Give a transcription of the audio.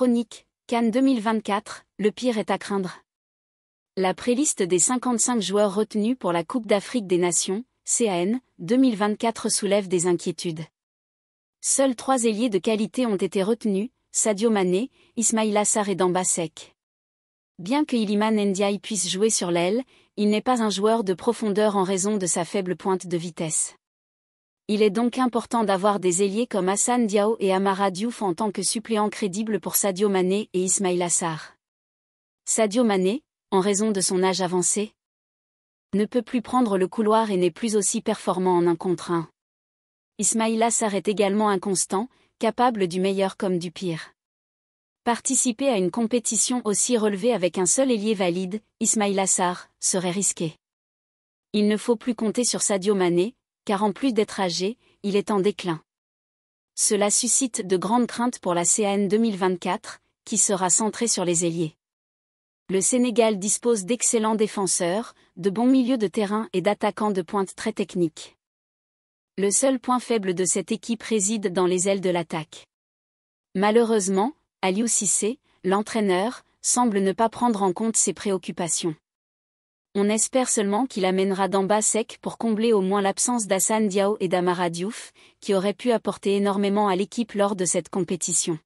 Chronique, Cannes 2024, le pire est à craindre. La préliste des 55 joueurs retenus pour la Coupe d'Afrique des Nations, CAN, 2024 soulève des inquiétudes. Seuls trois ailiers de qualité ont été retenus, Sadio Mané, Ismaïla Assar et Damba Bien que Iliman Ndiaye puisse jouer sur l'aile, il n'est pas un joueur de profondeur en raison de sa faible pointe de vitesse. Il est donc important d'avoir des ailiers comme Hassan Diao et Amara Diouf en tant que suppléants crédibles pour Sadio Mané et Ismail Assar. Sadio Mané, en raison de son âge avancé, ne peut plus prendre le couloir et n'est plus aussi performant en un contre un. Ismail Assar est également inconstant, capable du meilleur comme du pire. Participer à une compétition aussi relevée avec un seul ailier valide, Ismail Assar, serait risqué. Il ne faut plus compter sur Sadio Mané, car en plus d'être âgé, il est en déclin. Cela suscite de grandes craintes pour la CAN 2024, qui sera centrée sur les ailiers. Le Sénégal dispose d'excellents défenseurs, de bons milieux de terrain et d'attaquants de pointe très techniques. Le seul point faible de cette équipe réside dans les ailes de l'attaque. Malheureusement, Aliou Cissé, l'entraîneur, semble ne pas prendre en compte ses préoccupations. On espère seulement qu'il amènera bas sec pour combler au moins l'absence d'Assane Diao et d'Amara Diouf, qui auraient pu apporter énormément à l'équipe lors de cette compétition.